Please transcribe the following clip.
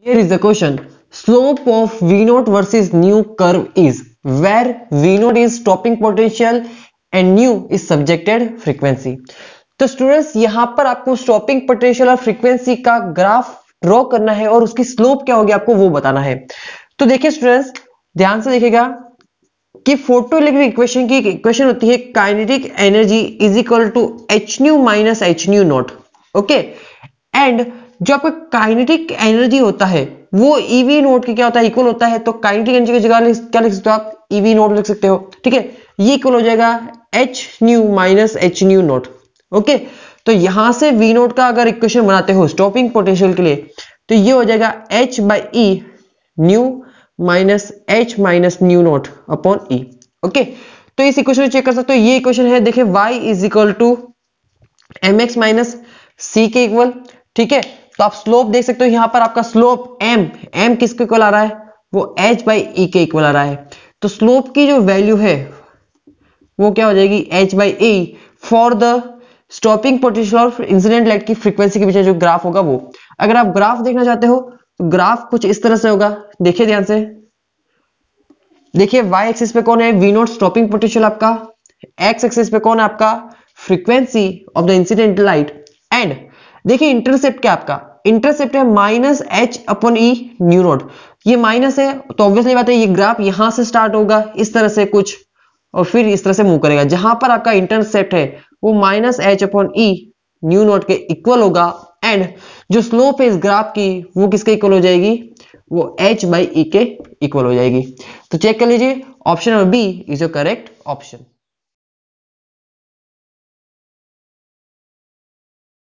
Here is the question. Slope of naught versus nu curve is where naught is stopping potential and nu is subjected frequency. तो students यहां पर आपको stopping potential और frequency का graph draw करना है और उसकी स्लोप क्या होगी आपको वो बताना है तो देखिए स्टूडेंट्स ध्यान से देखिएगा कि फोटो इलेक्ट्रिक इक्वेशन की इक्वेशन होती है kinetic energy is equal to H nu minus H nu naught okay and जो आपका काइनेटिक एनर्जी होता है वो ईवी e नोड के क्या होता है इक्वल होता है तो काइनेटिक एनर्जी की जगह क्या लिख सकते हो आप ईवी e नोड लिख सकते हो ठीक है ये इक्वल हो जाएगा H nu minus H nu naught okay तो यहां से वी नोट का अगर इक्वेशन बनाते हो स्टॉपिंग पोटेंशियल के लिए तो ये हो जाएगा H by E nu minus H minus nu naught upon E okay तो इस इक्वेशन को चेक कर सकते हो ये इक्वेशन है देखिए Y is equal to M X minus C के इक्वल ठीक है तो आप स्लोप देख सकते हो यहां पर आपका स्लोप एम एम किसके इक्वल आ रहा है वो एच बाई ई के इक्वल आ रहा है तो स्लोप की जो वैल्यू है वो क्या हो जाएगी H by A for the stopping potential of incident light की फ्रीक्वेंसी के पीछे जो ग्राफ होगा वो अगर आप ग्राफ देखना चाहते हो तो ग्राफ कुछ इस तरह से होगा देखिए ध्यान से देखिए y एक्सिस पे कौन है वी नोट स्टॉपिंग पोटेंशियल आपका x एक्सिस पे कौन है आपका frequency of the incident light and देखिए इंटरसेप्ट क्या आपका इंटरसेप्ट है minus h upon e nu naught ये माइनस है तो ऑब्वियसली बात है ये ग्राफ यहां से स्टार्ट होगा इस तरह से कुछ और फिर इस तरह से मूव करेगा जहां पर आपका इंटरसेप्ट है वो minus h upon e nu naught के इक्वल होगा एंड जो स्लोप है इस ग्राफ की वो किसके इक्वल हो जाएगी वो एच बाई ई के इक्वल हो जाएगी तो चेक कर लीजिए option number B is a correct option